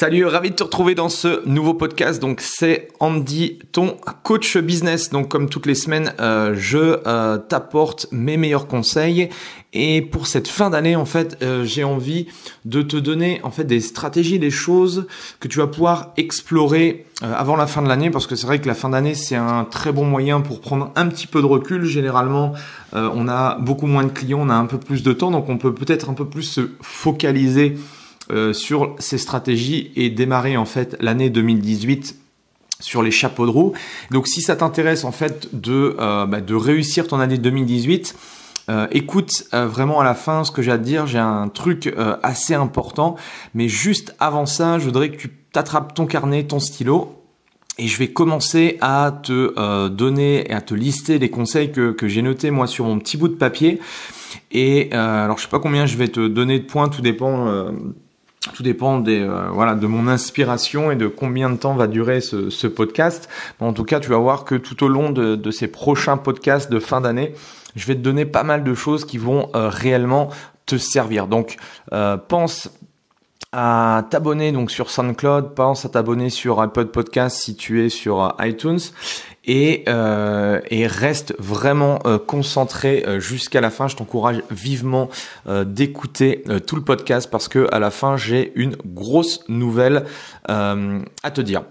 Salut, ravi de te retrouver dans ce nouveau podcast. Donc c'est Andy, ton coach business. Donc comme toutes les semaines, euh, je euh, t'apporte mes meilleurs conseils. Et pour cette fin d'année, en fait, euh, j'ai envie de te donner en fait des stratégies, des choses que tu vas pouvoir explorer avant la fin de l'année, parce que c'est vrai que la fin d'année c'est un très bon moyen pour prendre un petit peu de recul. Généralement, on a beaucoup moins de clients, on a un peu plus de temps, donc on peut peut-être un peu plus se focaliser euh, sur ces stratégies et démarrer en fait l'année 2018 sur les chapeaux de roue. Donc si ça t'intéresse en fait de, euh, bah, de réussir ton année 2018, euh, écoute vraiment à la fin ce que j'ai à te dire. J'ai un truc assez important. Mais juste avant ça, je voudrais que tu t'attrapes ton carnet, ton stylo. Et je vais commencer à te donner et à te lister les conseils que, j'ai notés moi sur mon petit bout de papier. Et alors je sais pas combien je vais te donner de points, tout dépend tout dépend des euh, voilà de mon inspiration et de combien de temps va durer ce, podcast. en tout cas, tu vas voir que tout au long de, ces prochains podcasts de fin d'année, je vais te donner pas mal de choses qui vont euh, réellement te servir. Donc, euh, pense à t'abonner donc sur SoundCloud, pense à t'abonner sur iPod Podcast si tu es sur euh, iTunes euh, et, reste vraiment euh, concentré jusqu'à la fin. Je t'encourage vivement d'écouter tout le podcast parce que à la fin j'ai une grosse nouvelle à te dire.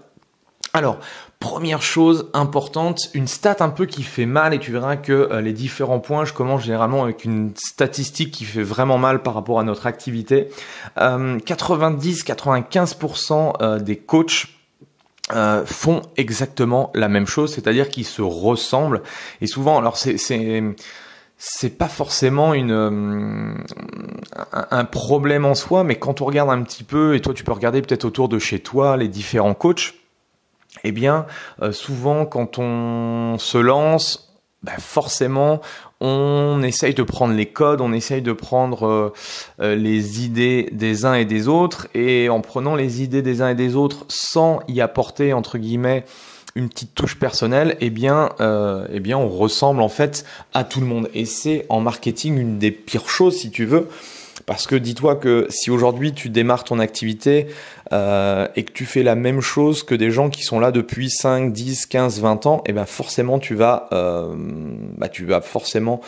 Alors, première chose importante, une stat un peu qui fait mal et tu verras que euh, les différents points, je commence généralement avec une statistique qui fait vraiment mal par rapport à notre activité. 90-95% euh, euh, des coachs font exactement la même chose, c'est-à-dire qu'ils se ressemblent. Et souvent, alors c'est c'est pas forcément une un problème en soi, mais quand on regarde un petit peu, et toi tu peux regarder peut-être autour de chez toi les différents coachs, eh bien, euh, souvent quand on se lance, bah, forcément, on essaye de prendre les codes, on essaye de prendre euh, euh, les idées des uns et des autres, et en prenant les idées des uns et des autres sans y apporter, entre guillemets, une petite touche personnelle, eh bien, eh bien, on ressemble en fait à tout le monde. Et c'est en marketing une des pires choses, si tu veux, parce que dis-toi que si aujourd'hui tu démarres ton activité euh, et que tu fais la même chose que des gens qui sont là depuis 5, 10, 15, 20 ans, et eh ben forcément tu vas, euh, bah, tu vas forcément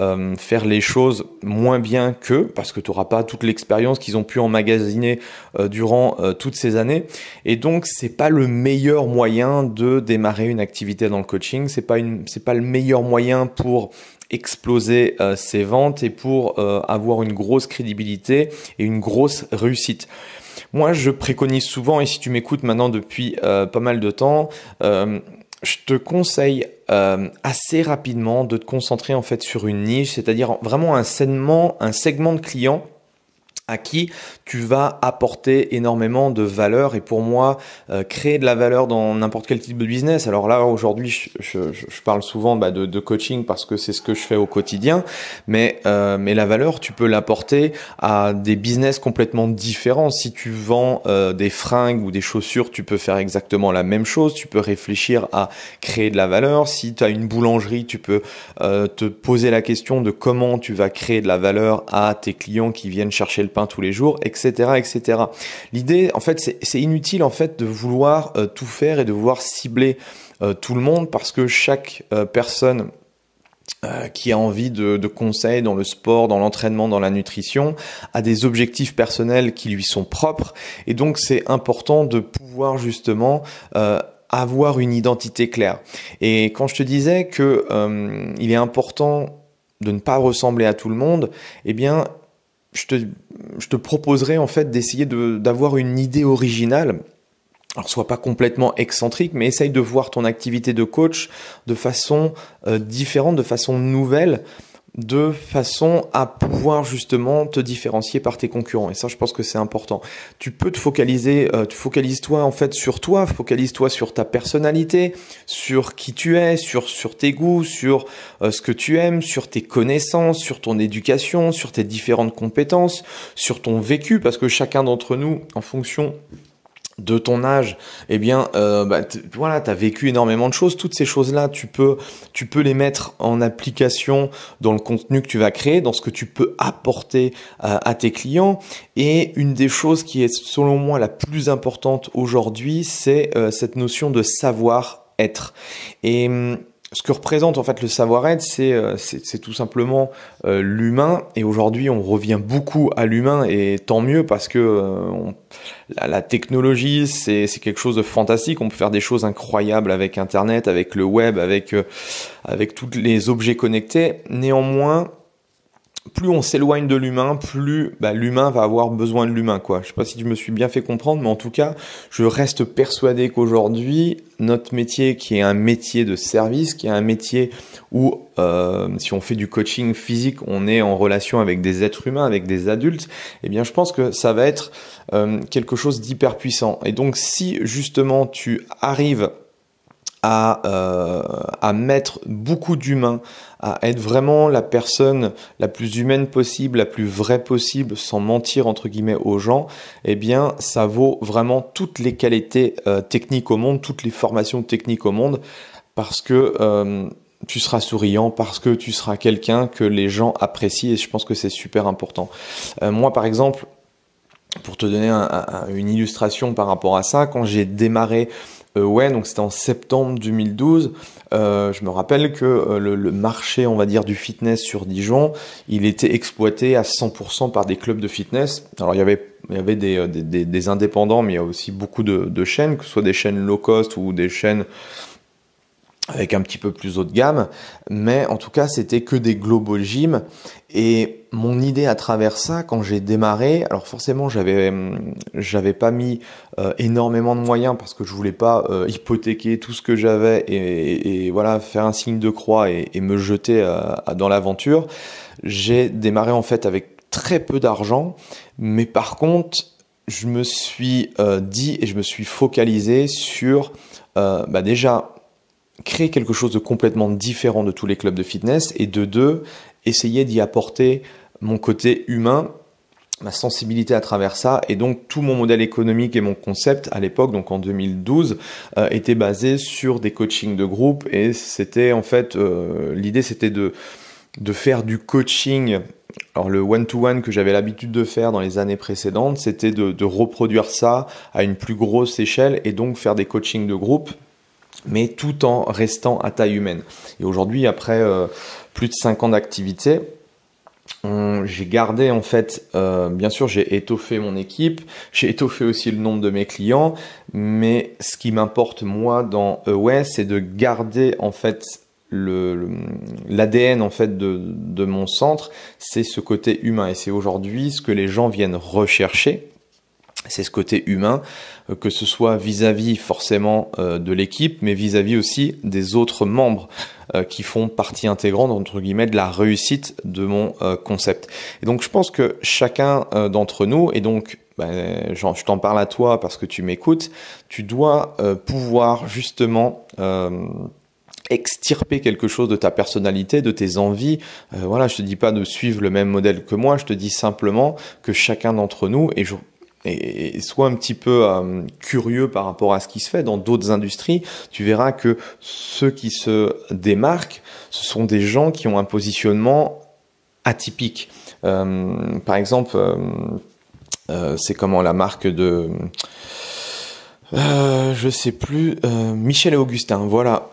euh, faire les choses moins bien qu'eux parce que tu n'auras pas toute l'expérience qu'ils ont pu emmagasiner durant toutes ces années. Et donc c'est pas le meilleur moyen de démarrer une activité dans le coaching, c'est pas une, c'est pas le meilleur moyen pour exploser ses ventes et pour avoir une grosse crédibilité et une grosse réussite. Moi, je préconise souvent, et si tu m'écoutes maintenant depuis euh, pas mal de temps, euh, je te conseille euh, assez rapidement de te concentrer en fait sur une niche, c'est-à-dire vraiment un segment, un segment de clients à qui tu vas apporter énormément de valeur et pour moi euh, créer de la valeur dans n'importe quel type de business alors là aujourd'hui je, parle souvent bah, de, coaching parce que c'est ce que je fais au quotidien mais euh, mais la valeur tu peux l'apporter à des business complètement différents si tu vends euh, des fringues ou des chaussures tu peux faire exactement la même chose tu peux réfléchir à créer de la valeur si tu as une boulangerie tu peux te poser la question de comment tu vas créer de la valeur à tes clients qui viennent chercher le tous les jours, etc., etc. L'idée, en fait, c'est inutile en fait de vouloir euh, tout faire et de vouloir cibler euh, tout le monde parce que chaque euh, personne qui a envie de, conseils dans le sport, dans l'entraînement, dans la nutrition, a des objectifs personnels qui lui sont propres. Et donc c'est important de pouvoir justement avoir une identité claire. Et quand je te disais que il est important de ne pas ressembler à tout le monde, eh bien je te, proposerai en fait d'essayer d'avoir une idée originale. Alors, sois pas complètement excentrique, mais essaye de voir ton activité de coach de façon euh, différente, de façon nouvelle, de façon à pouvoir justement te différencier par tes concurrents. Et ça, je pense que c'est important. Tu peux te focaliser, euh, tu focalise-toi en fait sur toi, focalise-toi sur ta personnalité, sur qui tu es, sur, sur tes goûts, sur euh, ce que tu aimes, sur tes connaissances, sur ton éducation, sur tes différentes compétences, sur ton vécu, parce que chacun d'entre nous, en fonction de ton âge, eh bien, euh, bah, voilà, t'as vécu énormément de choses. Toutes ces choses-là, tu peux, tu peux les mettre en application dans le contenu que tu vas créer, dans ce que tu peux apporter à tes clients. Et une des choses qui est, selon moi, la plus importante aujourd'hui, c'est euh, cette notion de savoir être. Et hum, ce que représente en fait le savoir-être, c'est euh, tout simplement euh, l'humain. Et aujourd'hui, on revient beaucoup à l'humain, et tant mieux parce que euh, la, technologie, c'est quelque chose de fantastique. On peut faire des choses incroyables avec Internet, avec le web, avec avec tous les objets connectés. Néanmoins, plus on s'éloigne de l'humain, plus bah, l'humain va avoir besoin de l'humain. Quoi. Je sais pas si je me suis bien fait comprendre, mais en tout cas, je reste persuadé qu'aujourd'hui, notre métier qui est un métier de service, qui est un métier où euh, si on fait du coaching physique, on est en relation avec des êtres humains, avec des adultes, eh bien je pense que ça va être euh, quelque chose d'hyper puissant. Et donc si justement tu arrives à, euh, à, mettre beaucoup d'humains, à être vraiment la personne la plus humaine possible, la plus vraie possible, sans mentir entre guillemets aux gens, eh bien ça vaut vraiment toutes les qualités euh, techniques au monde, toutes les formations techniques au monde, parce que euh, tu seras souriant parce que tu seras quelqu'un que les gens apprécient et je pense que c'est super important. moi par exemple, pour te donner une illustration par rapport à ça, quand j'ai démarré euh, ouais, donc c'était en septembre 2012. Euh, je me rappelle que euh, le, marché, on va dire, du fitness sur Dijon, il était exploité à 100% par des clubs de fitness. Alors il y avait, il y avait des, indépendants, mais il y a aussi beaucoup de, de, chaînes, que ce soit des chaînes low cost ou des chaînes avec un petit peu plus haut de gamme, mais en tout cas c'était que des Globo Gym et mon idée à travers ça quand j'ai démarré, alors forcément j'avais euh, j'avais pas mis euh, énormément de moyens parce que je voulais pas euh, hypothéquer tout ce que j'avais et, voilà faire un signe de croix et, me jeter dans l'aventure. J'ai démarré en fait avec très peu d'argent, mais par contre je me suis dit et je me suis focalisé sur bah, déjà créer quelque chose de complètement différent de tous les clubs de fitness et de deux, essayer d'y apporter mon côté humain, ma sensibilité à travers ça et donc tout mon modèle économique et mon concept à l'époque, donc en 2012, euh, était basé sur des coachings de groupe et c'était en fait euh, l'idée c'était de de faire du coaching. Alors le one-to-one que j'avais l'habitude de faire dans les années précédentes, c'était de reproduire ça à une plus grosse échelle et donc faire des coachings de groupe mais tout en restant à taille humaine. Et aujourd'hui, après euh, plus de 5 ans d'activité, j'ai gardé en fait, euh, bien sûr, j'ai étoffé mon équipe, j'ai étoffé aussi le nombre de mes clients, mais ce qui m'importe moi dans EOS, c'est de garder en fait l'ADN en fait de mon centre, c'est ce côté humain et c'est aujourd'hui ce que les gens viennent rechercher c'est ce côté humain, euh, que ce soit vis-à-vis forcément euh, de l'équipe, mais vis-à-vis aussi des autres membres euh, qui font partie intégrante, entre guillemets, de la réussite de mon concept. Et donc je pense que chacun d'entre nous, et donc ben, je t'en parle à toi parce que tu m'écoutes, tu dois pouvoir justement... extirper quelque chose de ta personnalité, de tes envies. voilà, je te dis pas de suivre le même modèle que moi, je te dis simplement que chacun d'entre nous, et je et, soit sois un petit peu euh, curieux par rapport à ce qui se fait dans d'autres industries, tu verras que ceux qui se démarquent, ce sont des gens qui ont un positionnement atypique. Euh, par exemple, euh, c'est comment la marque de... Je je sais plus. Michel et Augustin, voilà.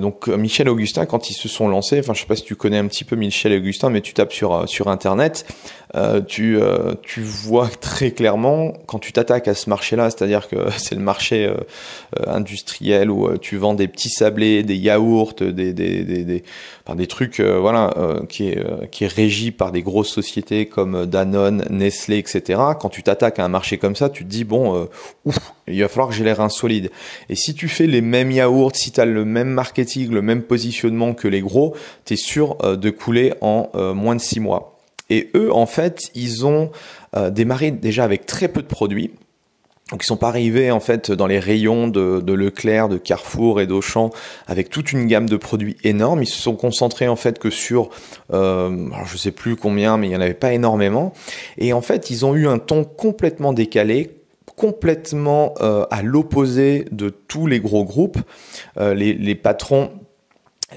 donc Michel et Augustin, quand ils se sont lancés, enfin je sais pas si tu connais un petit peu Michel et Augustin, mais tu tapes sur sur internet. Euh, euh, tu, vois très clairement quand tu t'attaques à ce marché-là, c'est-à-dire que c'est le marché euh, industriel où tu vends des petits sablés, des yaourts, des, des, trucs voilà, qui, est, qui régi par des grosses sociétés comme Danone, Nestlé, etc. Quand tu t'attaques à un marché comme ça, tu te dis, bon, ouf, il va falloir que j'ai l'air reins Et si tu fais les mêmes yaourts, si tu as le même marketing, le même positionnement que les gros, tu es sûr de couler en moins de six mois. Et eux, en fait, ils ont euh, démarré déjà avec très peu de produits. Donc ils sont pas arrivés en fait dans les rayons de, Leclerc, de Carrefour et d'Auchan avec toute une gamme de produits énormes. Ils se sont concentrés en fait que sur, euh, je sais plus combien, mais il y en avait pas énormément. Et en fait, ils ont eu un ton complètement décalé, complètement euh, à l'opposé de tous les gros groupes. Euh, les patrons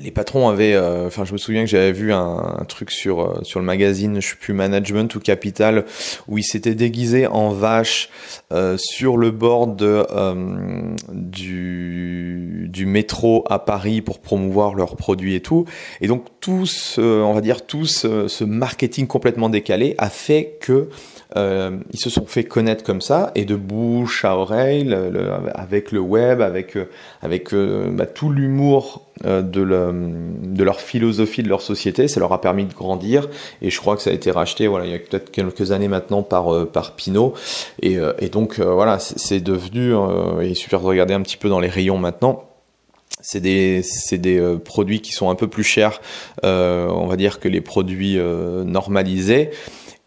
les patrons avaient, euh, enfin, je me souviens que j'avais vu un, truc sur euh, sur le magazine, je sais plus Management ou Capital, où ils s'étaient déguisés en vache euh, sur le bord de du du métro à Paris pour promouvoir leurs produits et tout. Et donc tous, on va dire tous, ce marketing complètement décalé a fait que ils se sont fait connaître comme ça et de bouche à oreille avec le web, avec avec bah, tout l'humour euh, de, leur philosophie de leur société. Ça leur a permis de grandir et je crois que ça a été racheté voilà, il y a peut-être quelques années maintenant par, euh, par Pinot. Euh, et, donc voilà, c'est devenu, et il suffit de regarder un petit peu dans les rayons maintenant, c'est des, produits qui sont un peu plus chers, on va dire, que les produits normalisés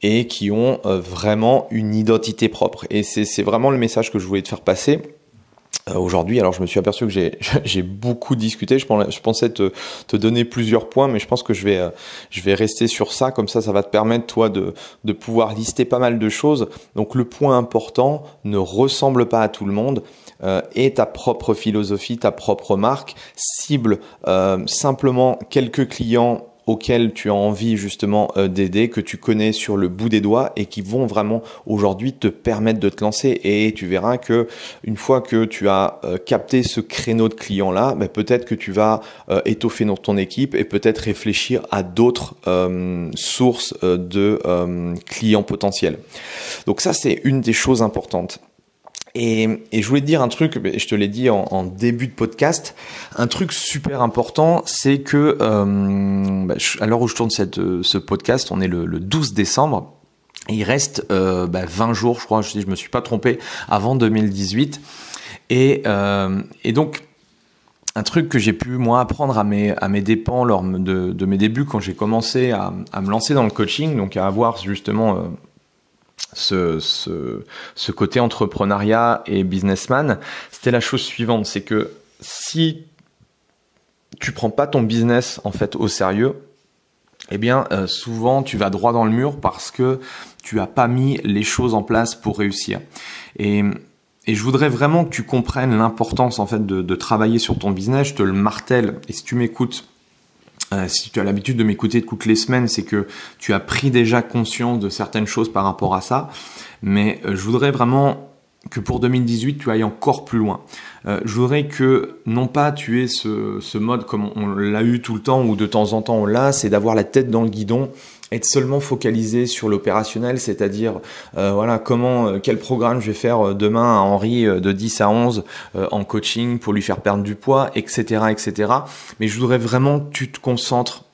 et qui ont vraiment une identité propre. Et c'est vraiment le message que je voulais te faire passer euh, aujourd'hui, alors je me suis aperçu que j'ai beaucoup discuté. Je, pensais te, donner plusieurs points, mais je pense que euh, je vais, rester sur ça. Comme ça, ça va te permettre, toi, de, pouvoir lister pas mal de choses. Donc, le point important ne ressemble pas à tout le monde et euh, ta propre philosophie, ta propre marque. Cible simplement quelques clients auxquels tu as envie justement euh, d'aider, que tu connais sur le bout des doigts et qui vont vraiment aujourd'hui te permettre de te lancer. Et tu verras que une fois que tu as euh, capté ce créneau de clients là, bah, peut-être que tu vas euh, étoffer dans ton équipe et peut-être réfléchir à d'autres sources de clients potentiels. Donc ça c'est une des choses importantes. Et, je voulais te dire un truc, je te l'ai dit en, début de podcast, un truc super important, c'est que euh, bah, à l'heure où je tourne cette, euh, ce podcast, on est le, 12 décembre, et il reste 20 euh, bah, jours, je crois, je ne me suis pas trompé, avant 2018. Et, donc, un truc que j'ai pu, moi, apprendre à mes, à mes dépens lors de, mes débuts, quand j'ai commencé à, à, me lancer dans le coaching, donc à avoir justement ce, ce, ce côté entrepreneuriat et businessman, c'était la chose suivante, c'est que si tu prends pas ton business en fait au sérieux, eh bien euh, souvent tu vas droit dans le mur parce que tu as pas mis les choses en place pour réussir. Et je voudrais vraiment que tu comprennes l'importance en fait de, de travailler sur ton business. Je te le martèle. Et si tu m'écoutes, euh, si tu as l'habitude de m'écouter toutes les semaines, c'est que tu as pris déjà conscience de certaines choses par rapport à ça. Mais euh, je voudrais vraiment que pour 2018, tu ailles encore plus loin. Euh, je voudrais que non pas tu aies ce, mode comme on, on l'a eu tout le temps ou de temps en temps on l'a, c'est d'avoir la tête dans le guidon être seulement focalisé sur l'opérationnel, c'est-à-dire euh, voilà comment euh, quel programme je vais faire euh, demain à Henri de 10 à 11 en coaching pour lui faire perdre du poids, etc., etc. Mais je voudrais vraiment que tu te concentres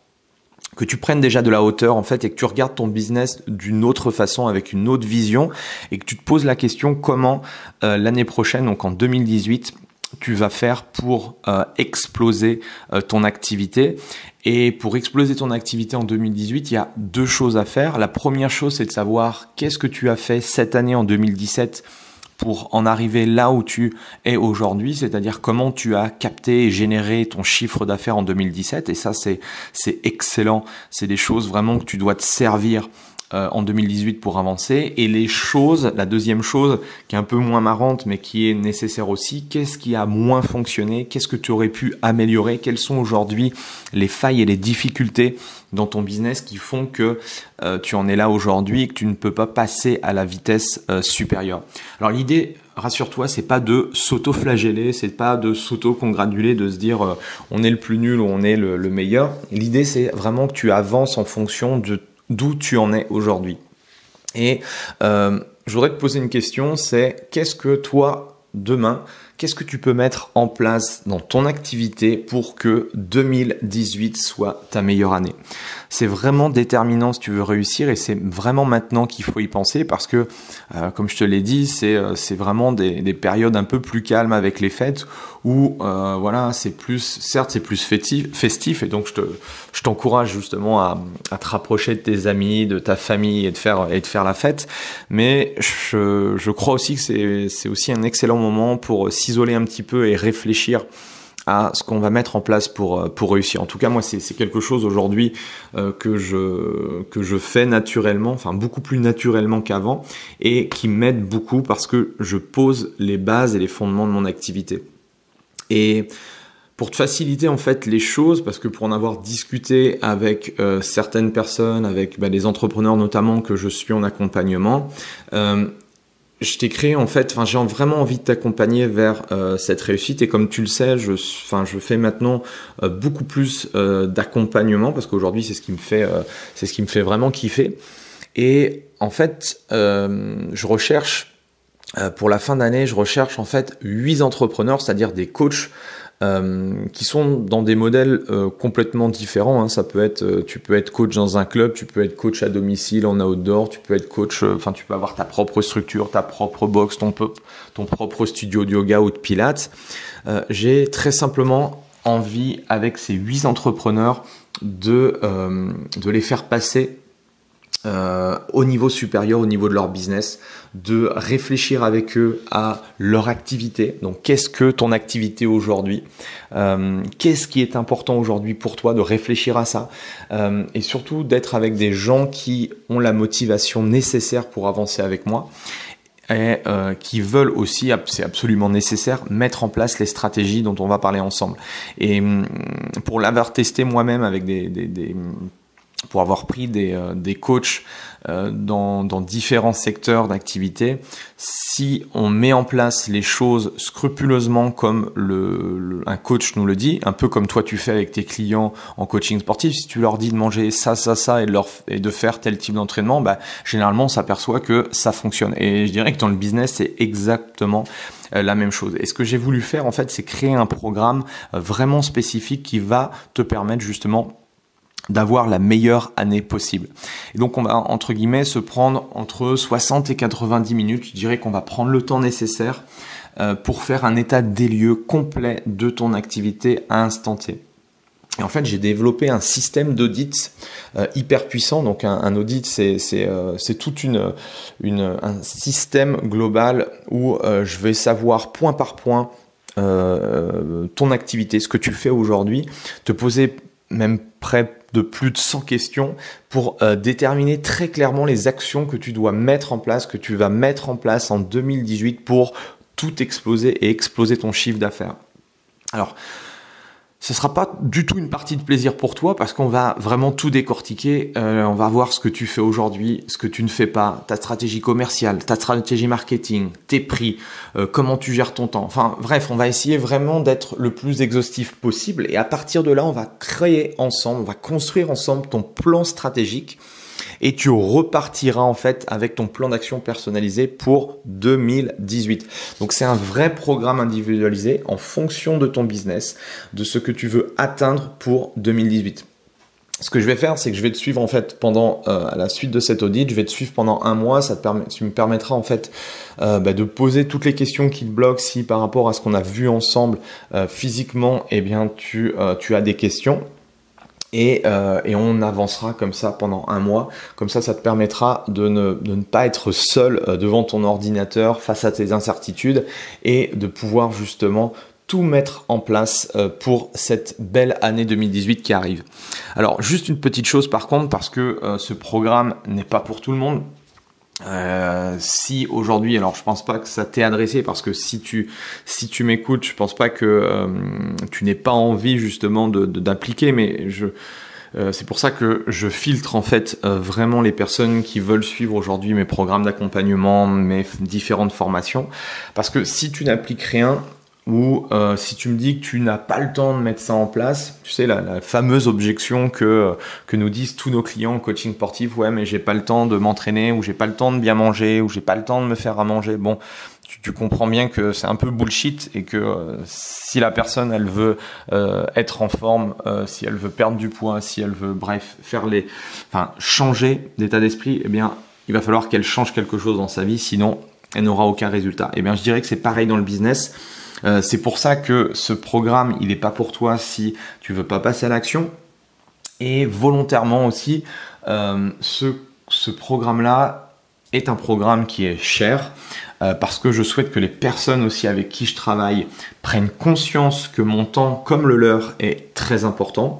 que tu prennes déjà de la hauteur en fait et que tu regardes ton business d'une autre façon avec une autre vision et que tu te poses la question comment l'année prochaine donc en 2018 tu vas faire pour euh, exploser euh, ton activité. Et pour exploser ton activité en 2018, il y a deux choses à faire. La première chose, c'est de savoir qu'est-ce que tu as fait cette année en 2017 pour en arriver là où tu es aujourd'hui, c'est-à-dire comment tu as capté et généré ton chiffre d'affaires en 2017. Et ça, c'est excellent. C'est des choses vraiment que tu dois te servir euh, en 2018 pour avancer. Et les choses, la deuxième chose qui est un peu moins marrante mais qui est nécessaire aussi, qu'est-ce qui a moins fonctionné Qu'est-ce que tu aurais pu améliorer Quelles sont aujourd'hui les failles et les difficultés dans ton business qui font que euh, tu en es là aujourd'hui et que tu ne peux pas passer à la vitesse euh, supérieure Alors l'idée rassure-toi, c'est pas de s'auto-flageller, c'est pas de s'auto-congratuler, de se dire on est le plus nul ou on est le meilleur. L'idée, c'est vraiment que tu avances en fonction de d'où tu en es aujourd'hui. Et euh, je voudrais te poser une question, c'est qu'est-ce que toi, demain, qu'est-ce que tu peux mettre en place dans ton activité pour que 2018 soit ta meilleure année C'est vraiment déterminant si tu veux réussir et c'est vraiment maintenant qu'il faut y penser parce que, euh, comme je te l'ai dit, c'est euh, vraiment des, périodes un peu plus calmes avec les fêtes où, euh, voilà, c'est plus, certes, c'est plus festif, festif et donc je t'encourage te, justement à, te rapprocher de tes amis, de ta famille et de faire, et de faire la fête. Mais je, je crois aussi que c'est aussi un excellent moment pour s'isoler un petit peu et réfléchir à ce qu'on va mettre en place pour, euh, pour réussir. En tout cas, moi, c'est quelque chose aujourd'hui euh, que, je, que je fais naturellement, enfin beaucoup plus naturellement qu'avant, et qui m'aide beaucoup parce que je pose les bases et les fondements de mon activité. Et pour te faciliter en fait les choses, parce que pour en avoir discuté avec euh, certaines personnes, avec les bah, entrepreneurs notamment que je suis en accompagnement, je t'ai créé en fait, enfin j'ai vraiment envie de t'accompagner vers euh, cette réussite et comme tu le sais, je, enfin je fais maintenant euh, beaucoup plus euh, d'accompagnement parce qu'aujourd'hui c'est ce qui me fait, c'est ce qui me fait vraiment kiffer. Et en fait, je recherche euh, pour la fin d'année, je recherche en fait huit entrepreneurs, c'est-à-dire des coachs euh, qui sont dans des modèles euh, complètement différents. Hein. Ça peut être, tu peux être coach dans un club, tu peux être coach à domicile en outdoor, tu peux être coach, enfin tu peux avoir ta propre structure, ta propre box, ton, ton propre studio de yoga ou de pilates. J'ai très simplement envie avec ces huit entrepreneurs de, de les faire passer euh, au niveau supérieur, au niveau de leur business, de réfléchir avec eux à leur activité. Donc, qu'est-ce que ton activité aujourd'hui euh, Qu'est-ce qui est important aujourd'hui pour toi de réfléchir à ça euh, Et surtout d'être avec des gens qui ont la motivation nécessaire pour avancer avec moi et qui veulent aussi, c'est absolument nécessaire, mettre en place les stratégies dont on va parler ensemble. Et hum, pour l'avoir testé moi-même avec des pour avoir pris des, euh, des coachs euh, dans, dans, différents secteurs d'activité, si on met en place les choses scrupuleusement comme le, un coach nous le dit, un peu comme toi tu fais avec tes clients en coaching sportif, si tu leur dis de manger ça, ça, ça et de, leur, et de faire tel type d'entraînement, bah, généralement on s'aperçoit que ça fonctionne. Et je dirais que dans le business, c'est exactement euh, la même chose. Et ce que j'ai voulu faire, en fait, c'est créer un programme vraiment spécifique qui va te permettre justement d'avoir la meilleure année possible. Et donc on va entre guillemets se prendre entre 60 et 90 minutes, je dirais qu'on va prendre le temps nécessaire euh, pour faire un état des lieux complet de ton activité à instant T. Et en fait, j'ai développé un système d'audit euh, hyper puissant. Donc, un, audit, c'est euh, tout une, un système global où je vais savoir point par point ton activité, ce que tu fais aujourd'hui, te poser même près de plus de 100 questions pour euh, déterminer très clairement les actions que tu dois mettre en place, que tu vas mettre en place en 2018 pour tout exploser et exploser ton chiffre d'affaires. Alors, ce sera pas du tout une partie de plaisir pour toi parce qu'on va vraiment tout décortiquer. Euh, on va voir ce que tu fais aujourd'hui, ce que tu ne fais pas, ta stratégie commerciale, ta stratégie marketing, tes prix, euh, comment tu gères ton temps. Enfin bref, on va essayer vraiment d'être le plus exhaustif possible et à partir de là, on va créer ensemble, on va construire ensemble ton plan stratégique et tu repartiras en fait avec ton plan d'action personnalisé pour 2018. Donc c'est un vrai programme individualisé en fonction de ton business, de ce que tu veux atteindre pour 2018 ce que je vais faire, c'est que je vais te suivre en fait pendant euh, à la suite de cet audit, je vais te suivre pendant un mois, ça te me permettra en fait euh, bah, de poser toutes les questions qui te bloquent, si par rapport à ce qu'on a vu ensemble euh, physiquement, eh bien tu, tu as des questions euh, et, on avancera comme ça pendant un mois. Comme ça, ça te permettra de ne, pas être seul euh, devant ton ordinateur face à tes incertitudes et de pouvoir justement tout mettre en place euh, pour cette belle année 2018 qui arrive. Alors juste une petite chose par contre, parce que ce programme n'est pas pour tout le monde, euh, si aujourd'hui, alors je pense pas que ça t'est adressé parce que si tu si tu m'écoutes, je pense pas que euh, tu n'es pas envie justement de d'appliquer, mais je euh, c'est pour ça que je filtre en fait vraiment les personnes qui veulent suivre aujourd'hui mes programmes d'accompagnement, mes différentes formations, parce que si tu n'appliques rien, ou euh, si tu me dis que tu n'as pas le temps de mettre ça en place, tu sais, la, la fameuse objection que, euh, que nous disent tous nos clients en coaching sportif, ouais, mais j'ai pas le temps de m'entraîner, ou j'ai pas le temps de bien manger, ou j'ai pas le temps de me faire à manger. Bon, tu, tu comprends bien que c'est un peu bullshit et que euh, si la personne, elle veut euh, être en forme, euh, si elle veut perdre du poids, si elle veut, bref, faire les, enfin, changer d'état d'esprit, eh bien, il va falloir qu'elle change quelque chose dans sa vie, sinon elle n'aura aucun résultat. eh bien, je dirais que c'est pareil dans le business euh, c'est pour ça que ce programme, il n'est pas pour toi si tu veux pas passer à l'action. Et volontairement aussi, euh, ce, programme-là est un programme qui est cher euh, parce que je souhaite que les personnes aussi avec qui je travaille prennent conscience que mon temps, comme le leur, est très important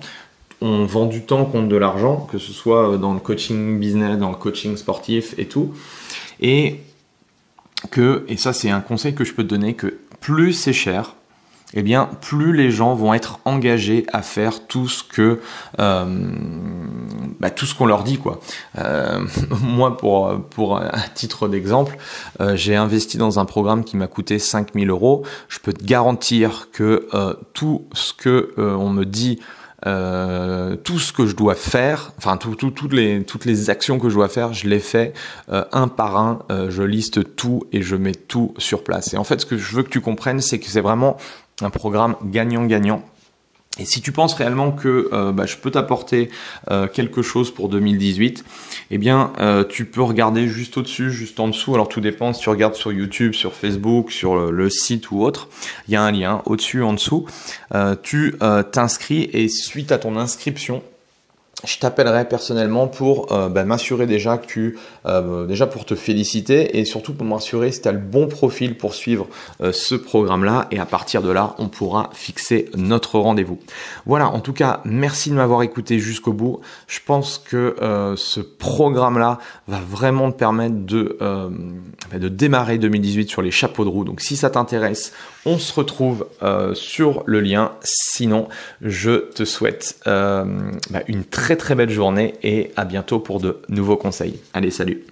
on vend du temps contre de l'argent, que ce soit dans le coaching business, dans le coaching sportif et tout. Et que, et ça c'est un conseil que je peux te donner, que plus c'est cher, eh bien, plus les gens vont être engagés à faire tout ce que euh, bah, tout ce qu'on leur dit quoi. Euh, moi, pour pour titre d'exemple, euh, j'ai investi dans un programme qui m'a coûté 5000 euros. Je peux te garantir que tout ce que on me dit euh, tout ce que je dois faire, enfin tout, toutes, les, toutes les actions que je dois faire, je les fais euh, un par un, euh, je liste tout et je mets tout sur place. Et en fait, ce que je veux que tu comprennes, c'est que c'est vraiment un programme gagnant-gagnant et si tu penses réellement que euh, bah, je peux t'apporter euh, quelque chose pour 2018, eh bien, euh, tu peux regarder juste au-dessus, juste en dessous. Alors, tout dépend si tu regardes sur YouTube, sur Facebook, sur le site ou autre. Il y a un lien au-dessus, en dessous. tu t'inscris et suite à ton inscription, je t'appellerai personnellement pour euh, ben, m'assurer déjà que tu, euh, déjà pour te féliciter et surtout pour m'assurer si tu as le bon profil pour suivre euh, ce programme-là. Et à partir de là, on pourra fixer notre rendez-vous. Voilà, en tout cas, merci de m'avoir écouté jusqu'au bout. Je pense que ce programme-là va vraiment te permettre de, ben, démarrer 2018 sur les chapeaux de roue. Donc si ça t'intéresse, on se retrouve sur le lien. Sinon, je te souhaite ben, une très très belle journée et à bientôt pour de nouveaux conseils. Allez, salut